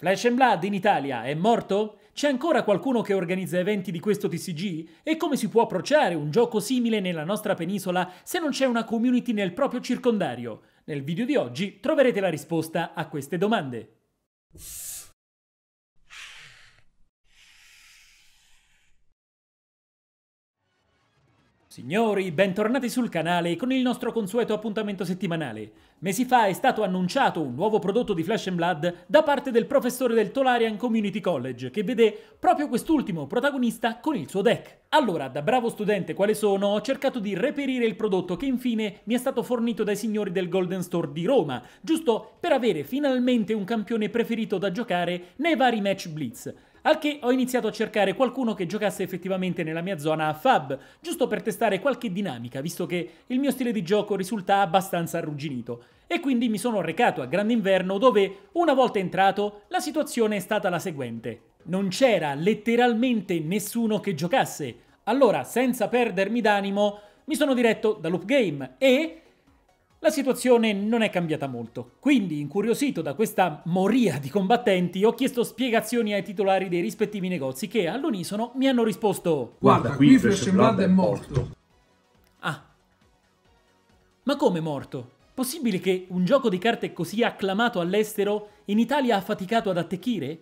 Flash and Blood in Italia è morto? C'è ancora qualcuno che organizza eventi di questo TCG? E come si può approcciare un gioco simile nella nostra penisola se non c'è una community nel proprio circondario? Nel video di oggi troverete la risposta a queste domande. Signori, bentornati sul canale con il nostro consueto appuntamento settimanale. Mesi fa è stato annunciato un nuovo prodotto di Flash Blood da parte del professore del Tolarian Community College, che vede proprio quest'ultimo protagonista con il suo deck. Allora, da bravo studente quale sono, ho cercato di reperire il prodotto che infine mi è stato fornito dai signori del Golden Store di Roma, giusto per avere finalmente un campione preferito da giocare nei vari match blitz. Al che ho iniziato a cercare qualcuno che giocasse effettivamente nella mia zona a Fab, giusto per testare qualche dinamica, visto che il mio stile di gioco risulta abbastanza arrugginito. E quindi mi sono recato a Grandinverno dove, una volta entrato, la situazione è stata la seguente. Non c'era letteralmente nessuno che giocasse. Allora, senza perdermi d'animo, mi sono diretto da Loop Game e la situazione non è cambiata molto, quindi incuriosito da questa moria di combattenti ho chiesto spiegazioni ai titolari dei rispettivi negozi che all'unisono mi hanno risposto Guarda, qui Fresh Blood è morto. Ah. Ma come morto? Possibile che un gioco di carte così acclamato all'estero in Italia ha faticato ad attecchire?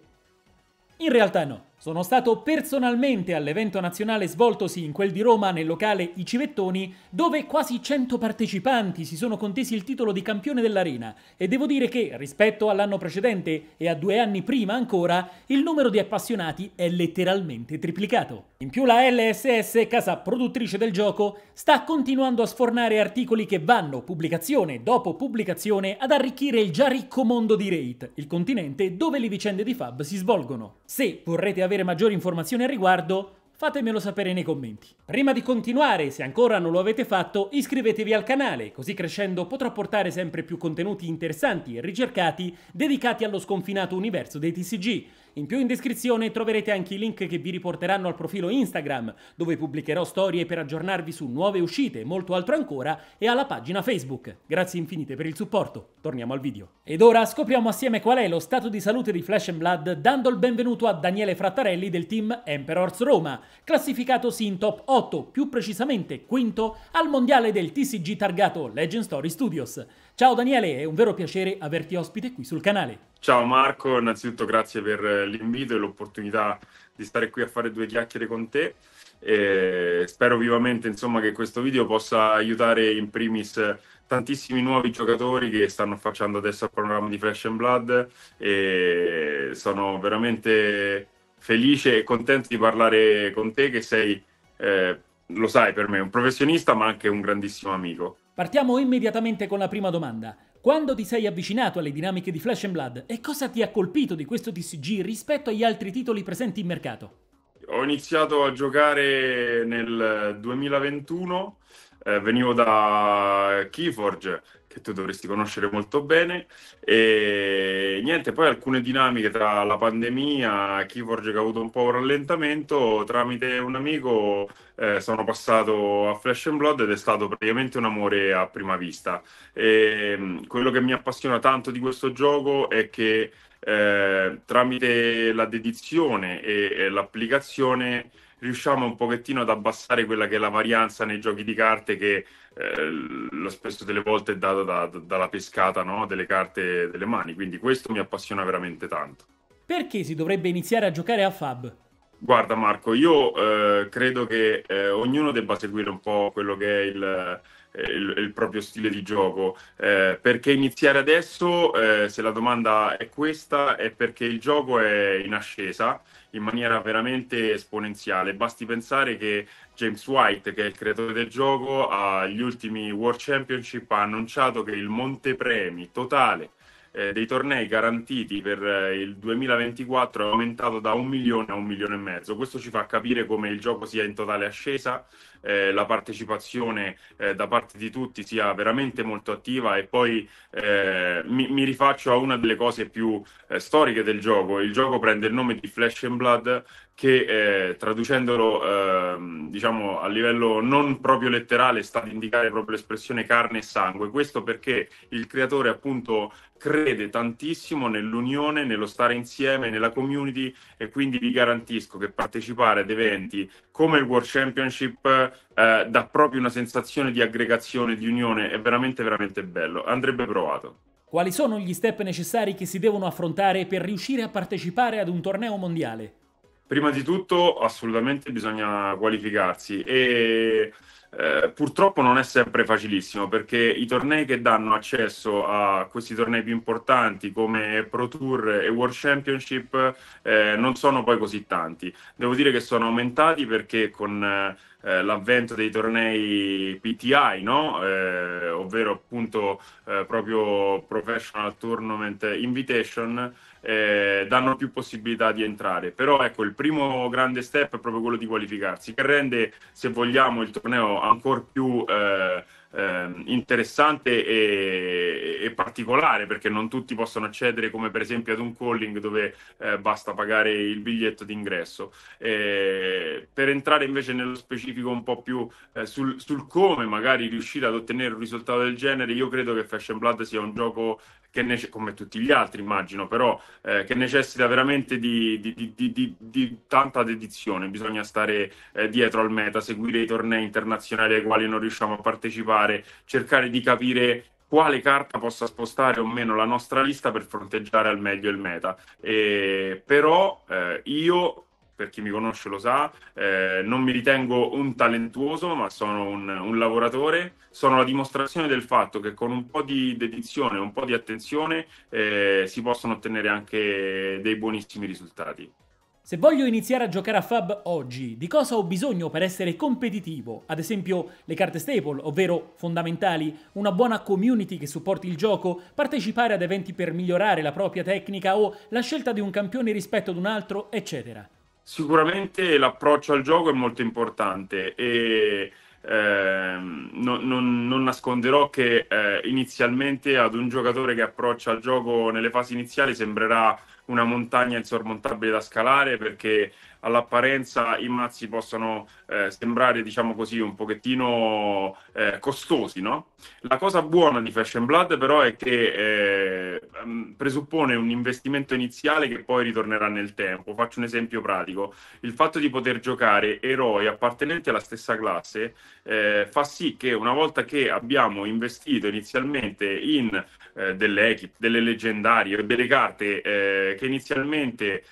In realtà no. Sono stato personalmente all'evento nazionale svoltosi in quel di Roma nel locale I Civettoni, dove quasi 100 partecipanti si sono contesi il titolo di campione dell'arena e devo dire che, rispetto all'anno precedente e a due anni prima ancora, il numero di appassionati è letteralmente triplicato. In più la LSS, casa produttrice del gioco, sta continuando a sfornare articoli che vanno, pubblicazione dopo pubblicazione, ad arricchire il già ricco mondo di Raid, il continente dove le vicende di Fab si svolgono. Se vorrete avere maggiori informazioni al riguardo, fatemelo sapere nei commenti. Prima di continuare, se ancora non lo avete fatto, iscrivetevi al canale, così crescendo potrò portare sempre più contenuti interessanti e ricercati dedicati allo sconfinato universo dei TCG. In più in descrizione troverete anche i link che vi riporteranno al profilo Instagram, dove pubblicherò storie per aggiornarvi su nuove uscite, e molto altro ancora, e alla pagina Facebook. Grazie infinite per il supporto, torniamo al video. Ed ora scopriamo assieme qual è lo stato di salute di Flash Blood dando il benvenuto a Daniele Frattarelli del team Emperors Roma, classificatosi in top 8, più precisamente quinto, al mondiale del TCG targato Legend Story Studios. Ciao Daniele, è un vero piacere averti ospite qui sul canale. Ciao Marco, innanzitutto grazie per eh, l'invito e l'opportunità di stare qui a fare due chiacchiere con te. E spero vivamente insomma, che questo video possa aiutare in primis tantissimi nuovi giocatori che stanno facendo adesso il programma di Flash and Blood e sono veramente felice e contento di parlare con te che sei, eh, lo sai per me, un professionista ma anche un grandissimo amico. Partiamo immediatamente con la prima domanda. Quando ti sei avvicinato alle dinamiche di Flash Blood e cosa ti ha colpito di questo TCG rispetto agli altri titoli presenti in mercato? Ho iniziato a giocare nel 2021, eh, venivo da Keyforge che tu dovresti conoscere molto bene. E niente, poi alcune dinamiche tra la pandemia, Keyforge che ha avuto un po' un rallentamento, tramite un amico eh, sono passato a Flash and Blood ed è stato praticamente un amore a prima vista. E, quello che mi appassiona tanto di questo gioco è che eh, tramite la dedizione e, e l'applicazione riusciamo un pochettino ad abbassare quella che è la varianza nei giochi di carte che eh, lo spesso delle volte è data da, da, dalla pescata no? delle carte delle mani. Quindi questo mi appassiona veramente tanto. Perché si dovrebbe iniziare a giocare a Fab? Guarda Marco, io eh, credo che eh, ognuno debba seguire un po' quello che è il eh, il, il, proprio stile di gioco. Eh, perché iniziare adesso, eh, se la domanda è questa, è perché il gioco è in ascesa in maniera veramente esponenziale. Basti pensare che James White, che è il creatore del gioco, agli ultimi World Championship ha annunciato che il montepremi totale eh, dei tornei garantiti per eh, il 2024 è aumentato da un milione a un milione e mezzo. Questo ci fa capire come il gioco sia in totale ascesa eh, la partecipazione eh, da parte di tutti sia veramente molto attiva e poi eh, mi, mi, rifaccio a una delle cose più eh, storiche del gioco. Il gioco prende il nome di Flesh and Blood che eh, traducendolo ehm, diciamo a livello non proprio letterale sta ad indicare proprio l'espressione carne e sangue. Questo perché il creatore appunto crede tantissimo nell'unione, nello stare insieme, nella community e quindi vi garantisco che partecipare ad eventi come il World Championship eh, dà proprio una sensazione di aggregazione, di unione, è veramente veramente bello, andrebbe provato. Quali sono gli step necessari che si devono affrontare per riuscire a partecipare ad un torneo mondiale? Prima di tutto assolutamente bisogna qualificarsi e eh, purtroppo non è sempre facilissimo perché i tornei che danno accesso a questi tornei più importanti come Pro Tour e World Championship eh, non sono poi così tanti. Devo dire che sono aumentati perché con eh, eh l'avvento dei tornei PTI, no? Eh, ovvero appunto proprio Professional Tournament Invitation, eh, danno più possibilità di entrare. Però ecco, il primo grande step è proprio quello di qualificarsi, che rende, se vogliamo, il torneo ancora più eh, eh, interessante e, e, particolare perché non tutti possono accedere come per esempio ad un calling dove eh, basta pagare il biglietto d'ingresso. Eh, per entrare invece nello specifico un po' più eh, sul, sul, come magari riuscire ad ottenere un risultato del genere, io credo che Fashion Blood sia un gioco che nece- come tutti gli altri immagino, però eh, che necessita veramente di, di, di, di, tanta dedizione, bisogna stare eh, dietro al meta, seguire i tornei internazionali ai quali non riusciamo a partecipare fare, cercare di capire quale carta possa spostare o meno la nostra lista per fronteggiare al meglio il meta. E, però eh, io per chi mi conosce lo sa, eh, non mi ritengo un talentuoso, ma sono un, un, lavoratore. Sono la dimostrazione del fatto che con un po' di dedizione, un po' di attenzione, eh, si possono ottenere anche dei buonissimi risultati. Se voglio iniziare a giocare a Fab oggi, di cosa ho bisogno per essere competitivo? Ad esempio le carte staple, ovvero fondamentali, una buona community che supporti il gioco, partecipare ad eventi per migliorare la propria tecnica o la scelta di un campione rispetto ad un altro, eccetera. Sicuramente l'approccio al gioco è molto importante e eh, non, non, non, nasconderò che eh, inizialmente ad un giocatore che approccia il gioco nelle fasi iniziali sembrerà una montagna insormontabile da scalare perché all'apparenza i mazzi possano eh, sembrare, diciamo così, un pochettino eh, costosi, no? La cosa buona di Fashion Blood però è che eh, mm, presuppone un investimento iniziale che poi ritornerà nel tempo. Faccio un esempio pratico. Il fatto di poter giocare eroi appartenenti alla stessa classe eh, fa sì che una volta che abbiamo investito inizialmente in eh, delle equip, delle leggendarie delle carte eh, che inizialmente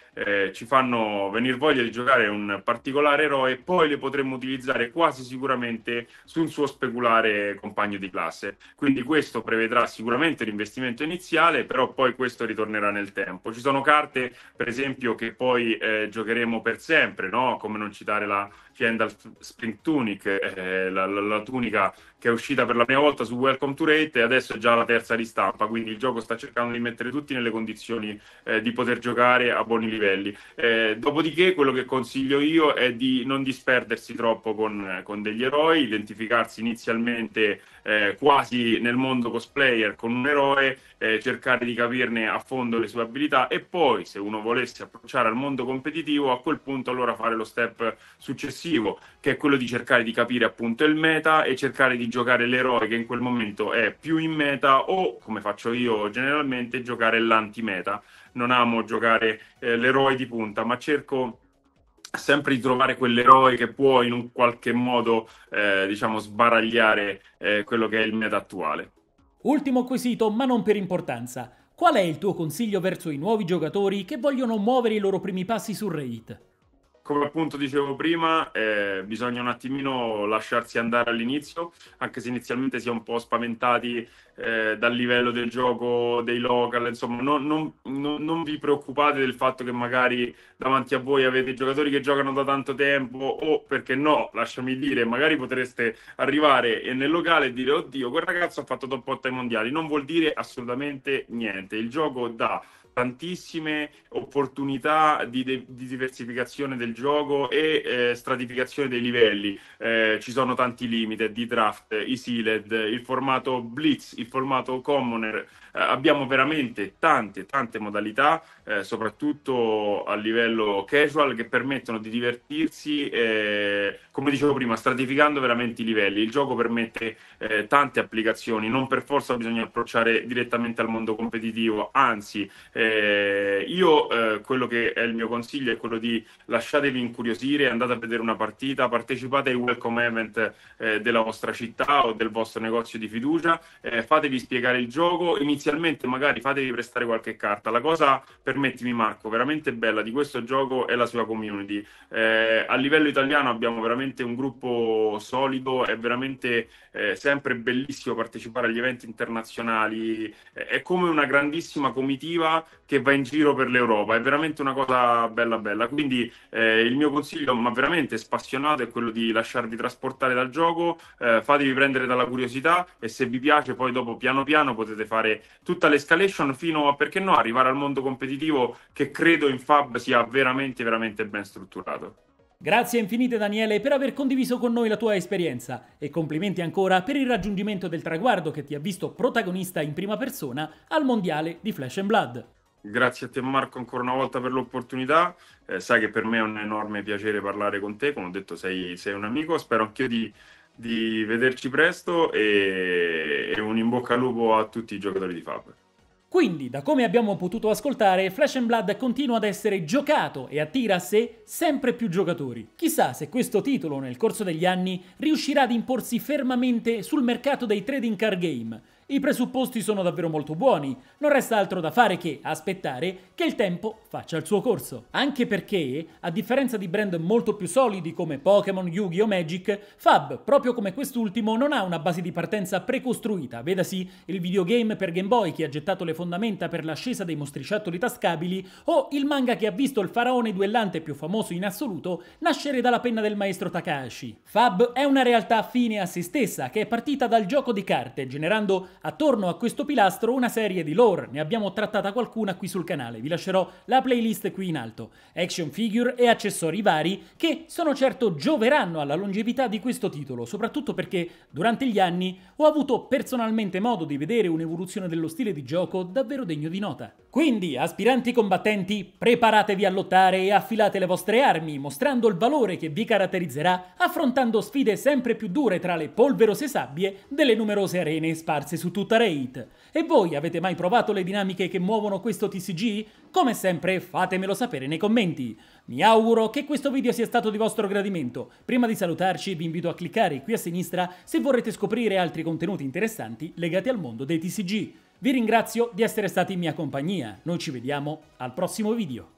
ci fanno venire voglia di giocare un particolare eroe, e poi le potremmo utilizzare quasi sicuramente su un suo speculare compagno di classe. Quindi questo prevedrà sicuramente l'investimento iniziale, però poi questo ritornerà nel tempo. Ci sono carte, per esempio, che poi eh, giocheremo per sempre, no? come non citare la Fiendal Spring Tunic, eh, la, la, la tunica che è uscita per la prima volta su Welcome to Rate e adesso è già la terza ristampa, quindi il gioco sta cercando di mettere tutti nelle condizioni eh, di poter giocare a buoni livelli. Eh, dopodiché quello che consiglio io è di non disperdersi troppo con, con degli eroi, identificarsi inizialmente eh, quasi nel mondo cosplayer con un eroe, eh, cercare di capirne a fondo le sue abilità e poi se uno volesse approcciare al mondo competitivo a quel punto allora fare lo step successivo che è quello di cercare di capire appunto il meta e cercare di giocare l'eroe che in quel momento è più in meta o, come faccio io generalmente, giocare l'antimeta. Non amo giocare eh, l'eroe di punta, ma cerco sempre di trovare quell'eroe che può in un qualche modo, eh, diciamo, sbaragliare eh, quello che è il meta attuale. Ultimo quesito, ma non per importanza. Qual è il tuo consiglio verso i nuovi giocatori che vogliono muovere i loro primi passi su Reddit? come appunto dicevo prima, eh, bisogna un attimino lasciarsi andare all'inizio, anche se inizialmente si è un po' spaventati eh, dal livello del gioco dei local, insomma, non, non, non, non, vi preoccupate del fatto che magari davanti a voi avete giocatori che giocano da tanto tempo o perché no, lasciami dire, magari potreste arrivare nel locale e dire oddio, quel ragazzo ha fatto top 8 ai mondiali, non vuol dire assolutamente niente, il gioco dà tantissime opportunità di, de- di, diversificazione del gioco e eh, stratificazione dei livelli. Eh, ci sono tanti limited, di draft, i sealed, il formato blitz, il formato commoner. Eh, abbiamo veramente tante, tante modalità eh, soprattutto a livello casual, che permettono di divertirsi, eh, come dicevo prima, stratificando veramente i livelli. Il gioco permette eh, tante applicazioni, non per forza bisogna approcciare direttamente al mondo competitivo, anzi, eh, io eh, quello che è il mio consiglio è quello di lasciatevi incuriosire, andate a vedere una partita, partecipate ai welcome event eh, della vostra città o del vostro negozio di fiducia, fatevi spiegare il gioco, inizialmente magari fatevi prestare qualche carta. La cosa per permettimi Marco, veramente bella di questo gioco è la sua community. Eh, a livello italiano abbiamo veramente un gruppo solido, è veramente eh, sempre bellissimo partecipare agli eventi internazionali, eh, è come una grandissima comitiva che va in giro per l'Europa, è veramente una cosa bella bella. Quindi eh, il mio consiglio, ma veramente spassionato, è quello di lasciarvi trasportare dal gioco, eh, fatevi prendere dalla curiosità e se vi piace poi dopo piano piano potete fare tutta l'escalation fino a, perché no, arrivare al mondo competitivo positivo che credo in Fab sia veramente, veramente ben strutturato. Grazie infinite Daniele per aver condiviso con noi la tua esperienza e complimenti ancora per il raggiungimento del traguardo che ti ha visto protagonista in prima persona al Mondiale di Flash and Blood. Grazie a te Marco ancora una volta per l'opportunità, eh, sai che per me è un enorme piacere parlare con te, come ho detto sei, sei un amico, spero anch'io di, di vederci presto e, e un in bocca al lupo a tutti i giocatori di Fab. Quindi, da come abbiamo potuto ascoltare, Flash and Blood continua ad essere giocato e attira a sé sempre più giocatori. Chissà se questo titolo nel corso degli anni riuscirà ad imporsi fermamente sul mercato dei trading card game, i presupposti sono davvero molto buoni, non resta altro da fare che aspettare che il tempo faccia il suo corso. Anche perché, a differenza di brand molto più solidi come Pokémon, Yu-Gi-Oh! Magic, Fab, proprio come quest'ultimo, non ha una base di partenza precostruita, vedasi il videogame per Game Boy che ha gettato le fondamenta per l'ascesa dei mostriciattoli tascabili o il manga che ha visto il faraone duellante più famoso in assoluto nascere dalla penna del maestro Takahashi. Fab è una realtà fine a se stessa che è partita dal gioco di carte, generando Attorno a questo pilastro una serie di lore, ne abbiamo trattata qualcuna qui sul canale, vi lascerò la playlist qui in alto, action figure e accessori vari che sono certo gioveranno alla longevità di questo titolo, soprattutto perché durante gli anni ho avuto personalmente modo di vedere un'evoluzione dello stile di gioco davvero degno di nota. Quindi, aspiranti combattenti, preparatevi a lottare e affilate le vostre armi, mostrando il valore che vi caratterizzerà, affrontando sfide sempre più dure tra le polverose sabbie delle numerose arene sparse su tutta Raid. E voi avete mai provato le dinamiche che muovono questo TCG? Come sempre, fatemelo sapere nei commenti. Mi auguro che questo video sia stato di vostro gradimento. Prima di salutarci, vi invito a cliccare qui a sinistra se vorrete scoprire altri contenuti interessanti legati al mondo dei TCG. Vi ringrazio di essere stati in mia compagnia, noi ci vediamo al prossimo video.